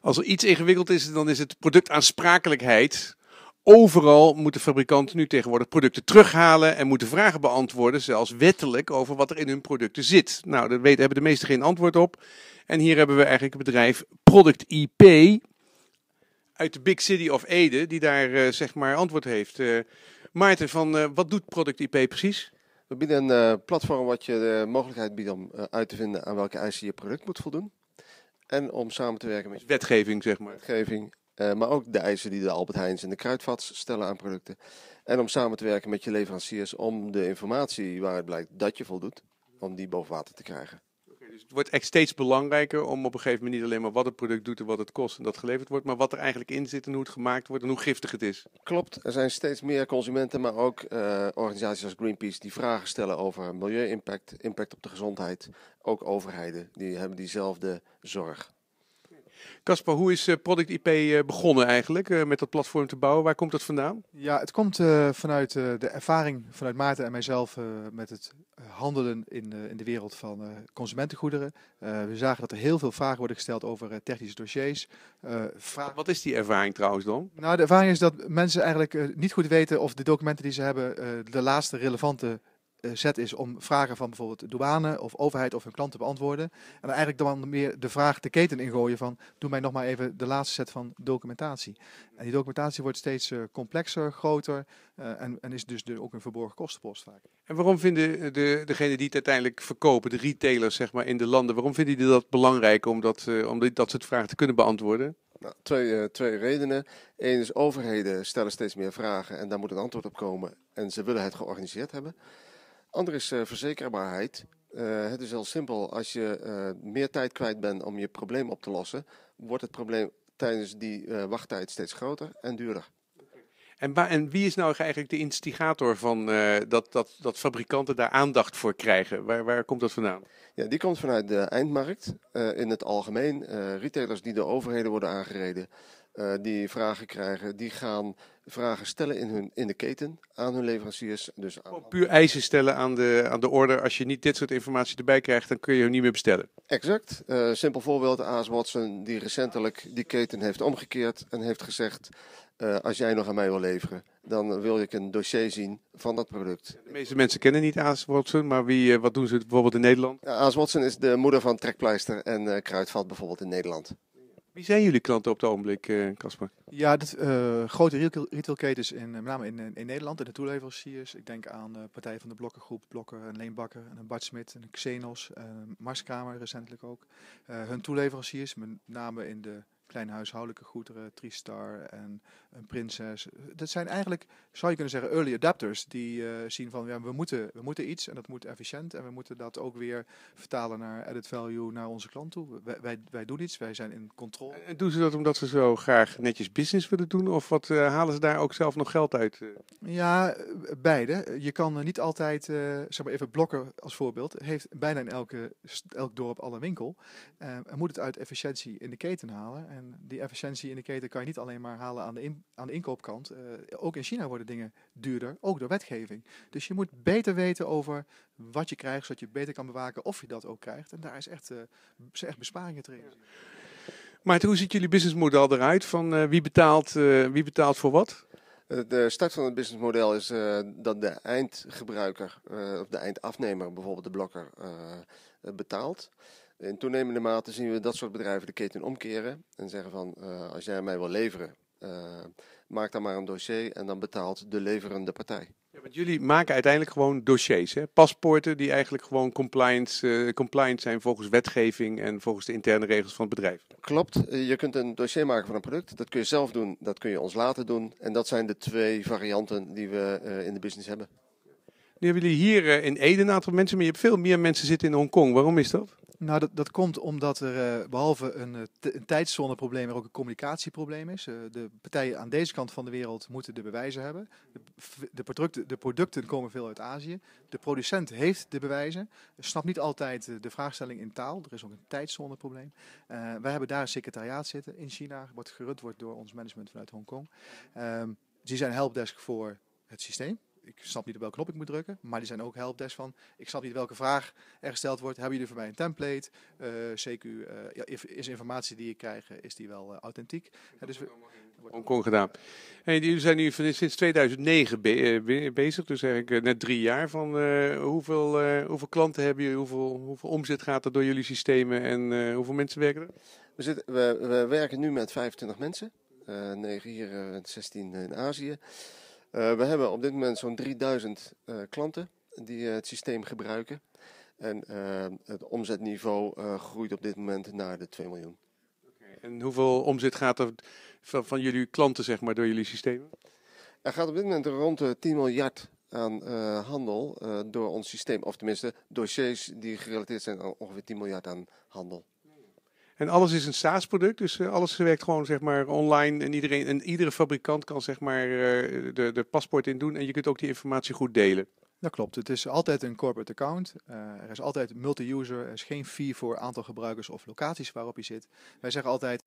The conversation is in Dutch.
Als er iets ingewikkeld is, dan is het productaansprakelijkheid. Overal moeten fabrikanten nu tegenwoordig producten terughalen en moeten vragen beantwoorden, zelfs wettelijk, over wat er in hun producten zit. Nou, daar hebben de meesten geen antwoord op. En hier hebben we eigenlijk het bedrijf Product IP uit de Big City of Ede, die daar eh, zeg maar antwoord heeft. Uh, Maarten, van, eh, wat doet Product IP precies? We bieden een platform wat je de mogelijkheid biedt om uit te vinden aan welke eisen je product moet voldoen. En om samen te werken met wetgeving, zeg maar. Wetgeving. Eh, maar ook de eisen die de Albert Heijns en de Kruidvats stellen aan producten. En om samen te werken met je leveranciers om de informatie waaruit blijkt dat je voldoet, om die boven water te krijgen. Dus het wordt echt steeds belangrijker om op een gegeven moment niet alleen maar wat het product doet en wat het kost en dat geleverd wordt, maar wat er eigenlijk in zit en hoe het gemaakt wordt en hoe giftig het is. Klopt, er zijn steeds meer consumenten, maar ook eh, organisaties als Greenpeace die vragen stellen over milieu-impact, impact op de gezondheid. Ook overheden die hebben diezelfde zorg. Caspar, hoe is eh, Product IP eh, begonnen eigenlijk eh, met dat platform te bouwen? Waar komt dat vandaan? Ja, het komt vanuit de ervaring vanuit Maarten en mijzelf met het handelen in, in de wereld van consumentengoederen. we zagen dat er heel veel vragen worden gesteld over technische dossiers. Wat is die ervaring trouwens dan? Nou, de ervaring is dat mensen eigenlijk niet goed weten of de documenten die ze hebben de laatste relevante eh, zet is om vragen van bijvoorbeeld de douane of overheid of hun klant te beantwoorden. En eigenlijk dan meer de vraag de keten ingooien van doe mij nog maar even de laatste set van documentatie. En die documentatie wordt steeds eh, complexer, groter eh, en, en, is dus de, ook een verborgen kostenpost vaak. En waarom vinden de, degenen die het uiteindelijk verkopen, de retailers zeg maar in de landen, waarom vinden die dat belangrijk om dat, om die, dat soort vragen te kunnen beantwoorden? Nou, twee, twee redenen. Eén is overheden stellen steeds meer vragen en daar moet een antwoord op komen. En ze willen het georganiseerd hebben. Andere is eh, verzekerbaarheid. Eh, het is heel simpel. Als je eh, meer tijd kwijt bent om je probleem op te lossen, wordt het probleem tijdens die wachttijd steeds groter en duurder. En, en, wie is nou eigenlijk de instigator van dat, dat, dat fabrikanten daar aandacht voor krijgen? Waar, waar komt dat vandaan? Ja, die komt vanuit de eindmarkt in het algemeen. retailers die door overheden worden aangereden. Eh, die vragen krijgen, die gaan vragen stellen in, hun, in de keten aan hun leveranciers. Dus Puur eisen stellen aan de, aan de order. Als je niet dit soort informatie erbij krijgt, dan kun je hem niet meer bestellen. Exact. Uh, simpel voorbeeld, AS Watson, die recentelijk die keten heeft omgekeerd en heeft gezegd... Eh, als jij nog aan mij wil leveren, dan wil ik een dossier zien van dat product. De meeste mensen kennen niet Aas Watson, maar wie, wat doen ze bijvoorbeeld in Nederland? Ja, Aas Watson is de moeder van Trekpleister en Kruidvat bijvoorbeeld in Nederland. Wie zijn jullie klanten op het ogenblik, eh, Casper? ja, de eh, grote retailketens, in, eh, met name in, in Nederland, en de toeleveranciers. Ik denk aan de Partij van de Blokkengroep, Blokker en Leenbakker, en een Bart en een Xenos, en Marskamer recentelijk ook. hun toeleveranciers, met name in de huishoudelijke goederen, Tristar en een Prinses. Dat zijn eigenlijk, zou je kunnen zeggen, early adapters die eh, zien van ja, we moeten, we moeten iets en dat moet efficiënt en we moeten dat ook weer vertalen naar added value naar onze klant toe. Wij, wij, doen iets, wij zijn in controle. En doen ze dat omdat ze zo graag netjes business willen doen of wat eh, halen ze daar ook zelf nog geld uit? Eh? Ja, beide. Je kan niet altijd, zeg maar even blokken als voorbeeld, heeft bijna in elke, elk dorp al een winkel. en moet het uit efficiëntie in de keten halen. En die efficiëntie in de keten kan je niet alleen maar halen aan de, aan de inkoopkant. Eh, ook in China worden dingen duurder, ook door wetgeving. Dus je moet beter weten over wat je krijgt, zodat je beter kan bewaken of je dat ook krijgt. En daar is echt, uh, besparingen te realiseren. Maar hoe ziet jullie businessmodel eruit? Van eh, wie, betaalt, wie betaalt voor wat? De start van het businessmodel is dat de eindgebruiker, of de eindafnemer, bijvoorbeeld de blokker, betaalt. In toenemende mate zien we dat soort bedrijven de keten omkeren en zeggen van eh, als jij mij wil leveren, eh, maak dan maar een dossier en dan betaalt de leverende partij. Ja, want jullie maken uiteindelijk gewoon dossiers, hè? paspoorten die eigenlijk gewoon eh, compliant zijn volgens wetgeving en volgens de interne regels van het bedrijf. Klopt, je kunt een dossier maken van een product, dat kun je zelf doen, dat kun je ons laten doen. En dat zijn de twee varianten die we in de business hebben. Nu hebben jullie hier in Ede een aantal mensen, maar je hebt veel meer mensen zitten in Hongkong. Waarom is dat? Nou, dat, dat komt omdat er eh, behalve een, eh, een tijdzoneprobleem er ook een communicatieprobleem is. Eh, de partijen aan deze kant van de wereld moeten de bewijzen hebben. De, de, producten, de producten komen veel uit Azië. De producent heeft de bewijzen, snapt niet altijd de vraagstelling in taal. Er is ook een tijdzoneprobleem. Uh, wij hebben daar een secretariaat zitten in China, wordt gerund wordt door ons management vanuit Hongkong. Ehm, die zijn helpdesk voor het systeem ik snap niet op welke knop ik moet drukken, maar die zijn ook helpdesk van, ik snap niet welke vraag er gesteld wordt. Hebben jullie voor mij een template? Uh, eh, CQ, eh, is informatie die ik krijg, eh, is die wel authentiek? dus we, Hongkong gedaan. jullie zijn nu sinds 2009 bezig, dus eigenlijk net drie jaar. Van, hoeveel, hoeveel klanten hebben jullie, hoeveel, hoeveel omzet gaat er door jullie systemen en hoeveel mensen werken er? We, zitten, we, we, werken nu met 25 mensen, 9 hier en 16 in Azië. Eh, we hebben op dit moment zo'n 3000 eh, klanten die eh, het systeem gebruiken. En het omzetniveau groeit op dit moment naar de 2 miljoen. En hoeveel omzet gaat er van, van, jullie klanten zeg maar, door jullie systemen? Er gaat op dit moment rond de 10 miljard aan handel door ons systeem. Of tenminste, dossiers die gerelateerd zijn aan ongeveer 10 miljard aan handel. En alles is een staatsproduct, dus eh, alles werkt gewoon zeg maar, online. En, iedereen, en iedere fabrikant kan zeg maar, eh, de, de paspoort in doen. En je kunt ook die informatie goed delen. Dat klopt. Het is altijd een corporate account. Eh, er is altijd multi-user. Er is geen fee voor aantal gebruikers of locaties waarop je zit. Wij zeggen altijd.